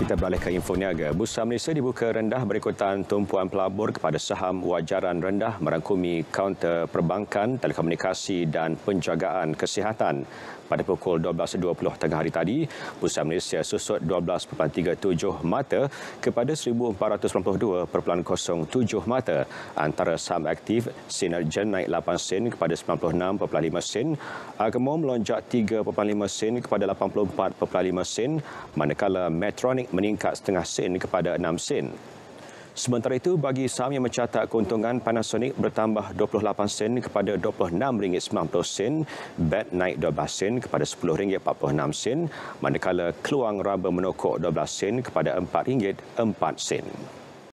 Kita beralih ke info niaga. Bursa Malaysia dibuka rendah berikutan tumpuan pelabur kepada saham wajaran rendah merangkumi kaunter perbankan, telekomunikasi dan penjagaan kesihatan. Pada pukul 12.20 tengah hari tadi, Bursa Malaysia susut 12.37 mata kepada 1,492.07 mata. Antara saham aktif, Sinergen naik 8 sen kepada 96.5 sen. Agamo melonjak 3.5 sen kepada 84.5 sen. Manakala Metronic meningkat setengah sen kepada 6 sen. Sementara itu, bagi saham yang mencatat keuntungan, Panasonic bertambah 28 sen kepada RM26.90, BED naik 12 sen kepada ringgit rm sen, manakala keluang raba menokok 12 sen kepada ringgit rm sen.